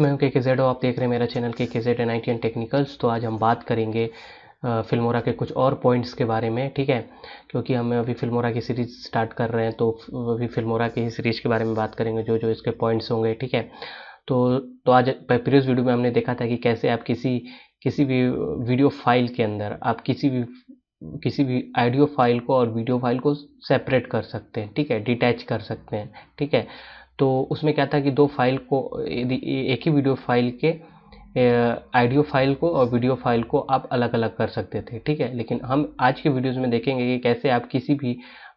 मैं हूं के के जेड आप देख रहे हैं मेरा चैनल के K Z N I T technicals तो आज हम बात करेंगे फिल्मोरा के कुछ और पॉइंट्स के बारे में ठीक है क्योंकि हम अभी फिल्मोरा की सीरीज़ स्टार्ट कर रहे हैं तो अभी फिल्मोरा की ही सीरीज़ के बारे में बात करेंगे जो जो इसके पॉइंट्स होंगे ठीक है तो तो आज प्रीवियस वीडियो में हमने देखा था कि कैसे आप किसी किसी भी वीडियो फाइल के अंदर आप किसी भी किसी भी ऑडियो फाइल को और वीडियो फाइल को सेपरेट कर सकते हैं ठीक है डिटैच कर सकते हैं ठीक है तो उसमें क्या था कि दो फाइल को यदि एक ही वीडियो फाइल के आइडियो फाइल को और वीडियो फाइल को आप अलग अलग कर सकते थे ठीक है लेकिन हम आज के वीडियोस में देखेंगे कि कैसे आप किसी भी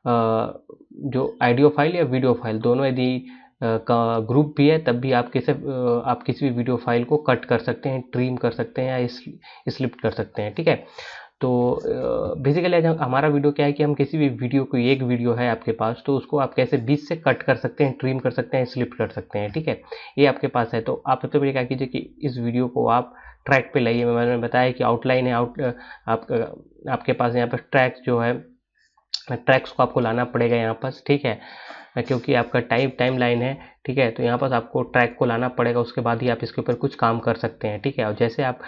जो आइडियो फाइल या वीडियो फाइल दोनों यदि का ग्रुप भी है तब भी आप कैसे आप किसी भी वीडियो फाइल को कट कर सकते हैं ट्रीम कर सकते हैं या स्लिप कर सकते हैं ठीक है तो बेसिकली आज हमारा वीडियो क्या है कि हम किसी भी वीडियो को एक वीडियो है आपके पास तो उसको आप कैसे बीच से कट कर सकते हैं ट्रिम कर सकते हैं स्लिप कर सकते हैं ठीक है ये आपके पास है तो आप सबसे पहले क्या कीजिए कि इस वीडियो को आप ट्रैक पे लाइए मैंने बताया कि आउटलाइन है आउट आप, आपके पास यहाँ पर ट्रैक्स जो है ट्रैक्स को आपको लाना पड़ेगा यहाँ पास ठीक है क्योंकि आपका टाइम टाइम लाइन है ठीक है तो यहाँ पर आपको ट्रैक को लाना पड़ेगा उसके बाद ही आप इसके ऊपर कुछ काम कर सकते हैं ठीक है और जैसे आप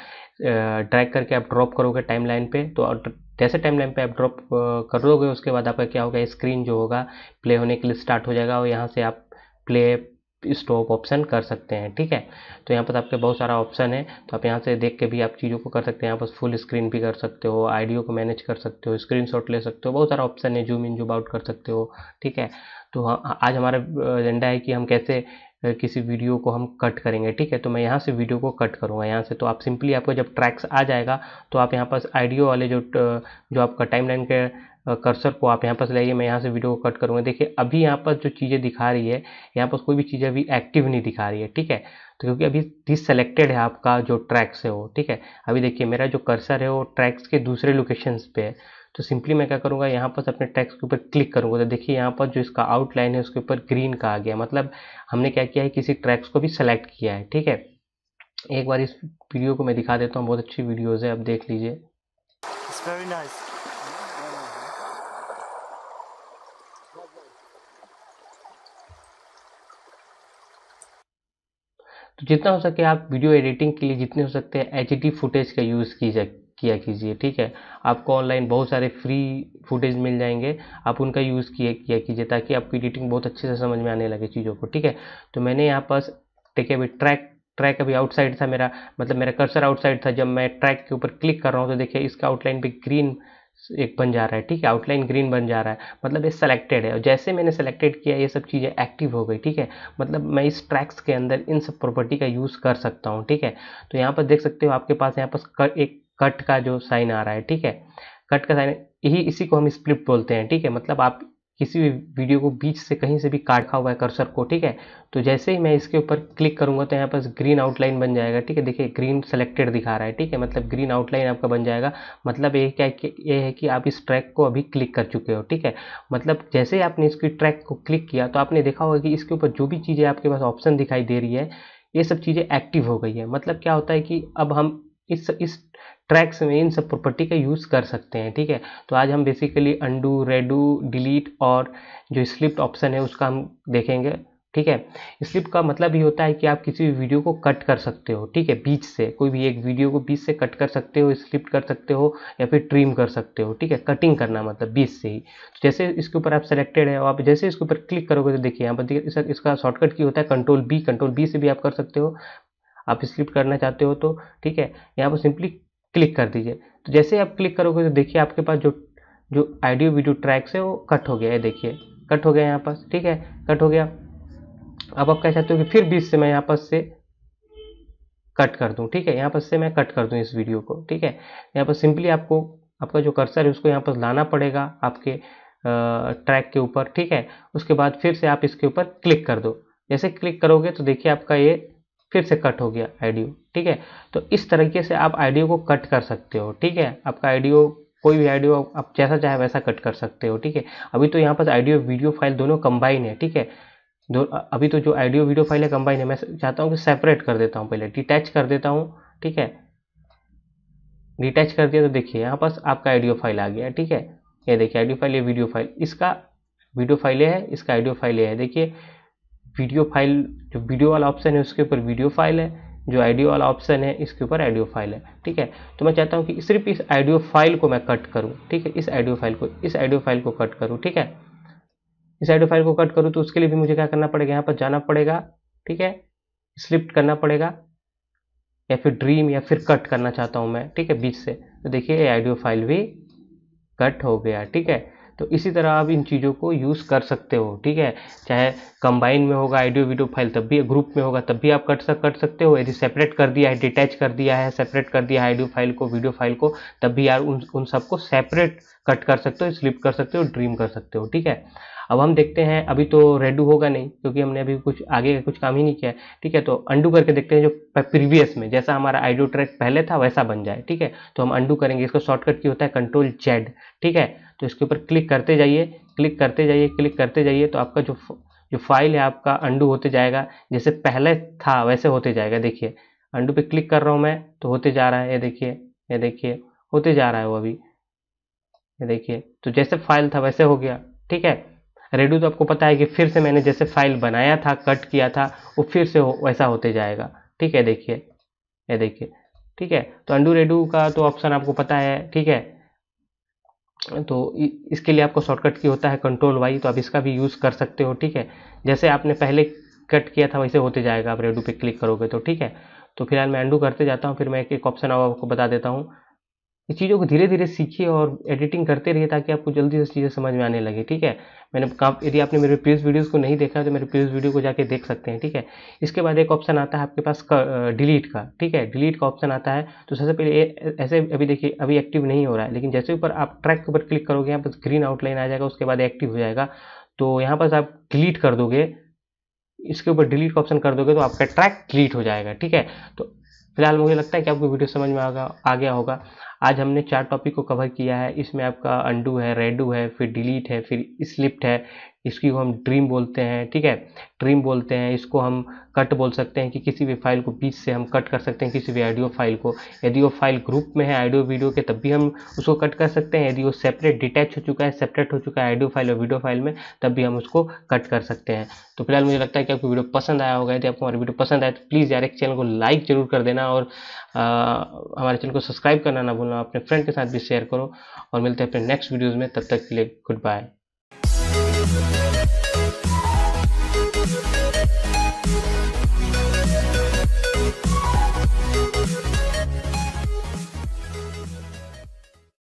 ट्रैक करके आप ड्रॉप करोगे टाइम लाइन पर तो जैसे टाइम लाइन पर आप ड्रॉप कर लोगे उसके बाद आपका क्या होगा स्क्रीन जो होगा प्ले होने के लिए स्टार्ट हो जाएगा और यहाँ से आप प्ले स्टॉप ऑप्शन कर सकते हैं ठीक है तो यहाँ पर तो आपके बहुत सारा ऑप्शन है तो आप यहाँ से देख के भी आप चीज़ों को कर सकते हैं यहाँ पर फुल स्क्रीन भी कर सकते हो आइडियो को मैनेज कर सकते हो स्क्रीनशॉट ले सकते हो बहुत सारा ऑप्शन है जूम इन जूम आउट कर सकते हो ठीक है तो हाँ, हाँ, आज हमारा एजेंडा है कि हम कैसे किसी वीडियो को हम कट करेंगे ठीक है तो मैं यहाँ से वीडियो को कट करूँगा यहाँ से तो आप सिंपली आपको जब ट्रैक्स आ जाएगा तो आप यहाँ पर आइडियो वाले जो जो आपका टाइमलाइन के कर्सर को आप यहाँ पर लाइए मैं यहाँ से वीडियो को कट करूँगा देखिए अभी यहाँ पर जो चीज़ें दिखा रही है यहाँ पर कोई भी चीज़ अभी एक्टिव नहीं दिखा रही है ठीक है तो क्योंकि अभी डिससेलेक्टेड है आपका जो ट्रैक्स है वो ठीक है अभी देखिए मेरा जो कर्सर है वो ट्रैक्स के दूसरे लोकेशंस पे है तो सिंपली मैं क्या करूँगा यहाँ पर अपने ट्रैक्स के ऊपर क्लिक करूँगा तो देखिए यहाँ पर जो इसका आउटलाइन है उसके ऊपर ग्रीन का आ गया मतलब हमने क्या किया है किसी ट्रैक्स को भी सेलेक्ट किया है ठीक है एक बार इस वीडियो को मैं दिखा देता हूँ बहुत अच्छी वीडियोज़ है आप देख लीजिए तो जितना हो सके आप वीडियो एडिटिंग के लिए जितने हो सकते हैं एच फुटेज का यूज़ कीजिए किया कीजिए ठीक है आपको ऑनलाइन बहुत सारे फ्री फुटेज मिल जाएंगे आप उनका यूज़ किया किया कीजिए ताकि आपकी एडिटिंग बहुत अच्छे से समझ में आने लगे चीज़ों को ठीक है तो मैंने यहाँ पास टेक अभी ट्रैक ट्रैक अभी आउटसाइड था मेरा मतलब मेरा कर्सर आउटसाइड था जब मैं ट्रैक के ऊपर क्लिक कर रहा हूँ तो देखिए इसका आउटलाइन भी ग्रीन एक बन जा रहा है ठीक है आउटलाइन ग्रीन बन जा रहा है मतलब ये सेलेक्टेड है और जैसे मैंने सेलेक्टेड किया ये सब चीज़ें एक्टिव हो गई ठीक है मतलब मैं इस ट्रैक्स के अंदर इन सब प्रॉपर्टी का यूज़ कर सकता हूँ ठीक है तो यहाँ पर देख सकते हो आपके पास यहाँ पर एक कट का जो साइन आ रहा है ठीक है कट का साइन यही इसी को हम स्प्लिप बोलते हैं ठीक है मतलब आप किसी भी वीडियो को बीच से कहीं से भी काटा हुआ है कर्सर को ठीक है तो जैसे ही मैं इसके ऊपर क्लिक करूँगा तो यहाँ पर ग्रीन आउटलाइन बन जाएगा ठीक है देखिए ग्रीन सेलेक्टेड दिखा रहा है ठीक है मतलब ग्रीन आउटलाइन आपका बन जाएगा मतलब ये क्या ये है कि आप इस ट्रैक को अभी क्लिक कर चुके हो ठीक है मतलब जैसे ही आपने इसकी ट्रैक को क्लिक किया तो आपने देखा होगा कि इसके ऊपर जो भी चीज़ें आपके पास ऑप्शन दिखाई दे रही है ये सब चीज़ें एक्टिव हो गई है मतलब क्या होता है कि अब हम इस इस ट्रैक्स में इन सब प्रॉपर्टी का यूज़ कर सकते हैं ठीक है तो आज हम बेसिकली अंडू रेडू डिलीट और जो स्लिप्ट ऑप्शन है उसका हम देखेंगे ठीक है स्लिप का मतलब ये होता है कि आप किसी भी वीडियो को कट कर सकते हो ठीक है बीच से कोई भी एक वीडियो को बीच से कट कर सकते हो स्लिप कर सकते हो या फिर ट्रिम कर सकते हो ठीक है कटिंग करना मतलब बीच से ही तो जैसे इसके ऊपर आप सेलेक्टेड है आप जैसे इसके ऊपर क्लिक करोगे तो देखिए यहाँ पर देखिए इसका शॉर्टकट की होता है कंट्रोल बी कंट्रोल बी से भी आप कर सकते हो आप स्क्रिप्ट करना चाहते हो तो ठीक है यहाँ पर सिंपली क्लिक कर दीजिए तो जैसे आप क्लिक करोगे तो देखिए आपके पास जो जो आइडियो वीडियो ट्रैक्स है वो कट हो गया है देखिए कट हो गया यहाँ पास ठीक है कट हो गया अब आप क्या चाहते हो कि फिर बीच से मैं यहाँ पास से कट कर दूँ ठीक है यहाँ पर से मैं कट कर दूँ इस वीडियो को ठीक है यहाँ पर सिंपली आपको आपका जो कर्सर है उसको यहाँ पर लाना पड़ेगा आपके ट्रैक के ऊपर ठीक है उसके बाद फिर से आप इसके ऊपर क्लिक कर दो जैसे क्लिक करोगे तो देखिए आपका ये फिर से कट हो गया आइडियो ठीक है तो इस तरीके से आप आईडियो को कट कर सकते हो ठीक है आपका आइडियो कोई भी आइडियो आप जैसा चाहे वैसा कट कर सकते हो ठीक है अभी तो यहाँ पर आइडियो वीडियो फाइल दोनों कंबाइन है ठीक है दो अभी तो जो आइडियो वीडियो फाइल है कंबाइन है मैं चाहता हूँ कि सेपरेट कर देता हूँ पहले डिटैच कर देता हूँ ठीक है डिटैच कर दिया तो देखिए यहाँ पास आपका आइडियो फाइल आ गया ठीक है ये देखिए आइडियो फाइल ये वीडियो फाइल इसका वीडियो फाइल है इसका आइडियो फाइल है देखिए वीडियो फाइल जो वीडियो वाला ऑप्शन है उसके ऊपर वीडियो फाइल है जो आइडियो वाला ऑप्शन है इसके ऊपर आइडियो फाइल है ठीक है तो मैं चाहता हूँ कि सिर्फ इस आइडियो फाइल को मैं कट करूँ ठीक है इस आइडियो फाइल को इस आइडियो फाइल को कट करूँ ठीक है इस आइडियो फाइल को कट करूँ तो उसके लिए भी मुझे क्या करना पड़ेगा यहाँ पर जाना पड़ेगा ठीक है स्लिप्ट करना पड़ेगा या फिर ड्रीम या फिर कट करना चाहता हूँ मैं ठीक है बीच से तो देखिए ये आइडियो फाइल भी कट हो गया ठीक है तो इसी तरह आप इन चीज़ों को यूज़ कर सकते हो ठीक है चाहे कंबाइन में होगा आइडियो वीडियो फाइल तब भी ग्रुप में होगा तब भी आप कट सक कर सकते हो यदि सेपरेट कर दिया है डिटैच कर दिया है सेपरेट कर दिया है आइडियो फाइल को वीडियो फाइल को तब भी यार उन उन सबको सेपरेट कट कर सकते हो स्लिप कर सकते हो ड्रीम कर सकते हो ठीक है अब हम देखते हैं अभी तो रेडू होगा नहीं क्योंकि हमने अभी कुछ आगे का कुछ काम ही नहीं किया है ठीक है तो अंडू करके देखते हैं जो प्रीवियस में जैसा हमारा आइडियो ट्रैक पहले था वैसा बन जाए ठीक है तो हम अंडू करेंगे इसका शॉर्टकट की होता है कंट्रोल जेड ठीक है तो इसके ऊपर क्लिक करते जाइए क्लिक करते जाइए क्लिक करते जाइए तो आपका जो जो फाइल है आपका अंडू होते जाएगा जैसे पहले था वैसे होते जाएगा देखिए अंडू पे क्लिक कर रहा हूँ मैं तो होते जा रहा है ये देखिए ये देखिए होते जा रहा है वो अभी ये देखिए तो जैसे फाइल था वैसे हो गया ठीक है रेडू तो आपको पता है कि फिर से मैंने जैसे फाइल बनाया था कट किया था वो फिर से हो, वैसा होते जाएगा ठीक है देखिए ये देखिए ठीक है तो अंडू रेडू का तो ऑप्शन आपको पता है ठीक है तो इसके लिए आपको शॉर्टकट की होता है कंट्रोल वाई तो आप इसका भी यूज़ कर सकते हो ठीक है जैसे आपने पहले कट किया था वैसे होते जाएगा आप रेडू पे क्लिक करोगे तो ठीक है तो फिलहाल मैं अंडू करते जाता हूँ फिर मैं एक एक ऑप्शन आपको बता देता हूँ चीज़ों को धीरे धीरे सीखिए और एडिटिंग करते रहिए ताकि आपको जल्दी से चीज़ें समझ में आने लगे ठीक है मैंने काम यदि आपने मेरे प्रीवियस वीडियोस को नहीं देखा है तो मेरे प्रीवियस वीडियो को जाके देख सकते हैं ठीक है इसके बाद एक ऑप्शन आता है आपके पास डिलीट का ठीक है डिलीट का ऑप्शन आता है तो सबसे पहले ऐसे अभी देखिए अभी एक्टिव नहीं हो रहा है लेकिन जैसे ऊपर आप ट्रैक के ऊपर क्लिक करोगे यहाँ पर ग्रीन आउटलाइन आ जाएगा उसके बाद एक्टिव हो जाएगा तो यहाँ पर आप डिलीट कर दोगे इसके ऊपर डिलीट का ऑप्शन कर दोगे तो आपका ट्रैक डिलीट हो जाएगा ठीक है तो फिलहाल मुझे लगता है कि आपको वीडियो समझ में आ गया होगा आज हमने चार टॉपिक को कवर किया है इसमें आपका अंडू है रेडू है फिर डिलीट है फिर स्लिप्ट है इसकी को हम ड्रीम बोलते हैं ठीक है ड्रीम बोलते हैं इसको हम कट बोल सकते हैं कि किसी भी फाइल को बीच से हम कट कर सकते हैं किसी भी ऑडियो फाइल को यदि वो फाइल ग्रुप में है ऑडियो वीडियो के तब भी हम उसको कट कर सकते हैं यदि वो सेपरेट डिटैच हो चुका है सेपरेट हो चुका है ऑडियो फाइल और वीडियो फाइल में तब भी हम उसको कट कर सकते हैं तो फिलहाल मुझे लगता है कि आपको वीडियो पसंद आया होगा यदि आपको हमारी वीडियो पसंद आए तो प्लीज़ यार एक चैनल को लाइक जरूर कर देना और हमारे चैनल को सब्सक्राइब करना ना भूलना अपने फ्रेंड के साथ भी शेयर करो और मिलते हैं अपने नेक्स्ट वीडियोज़ में तब तक के लिए गुड बाय you.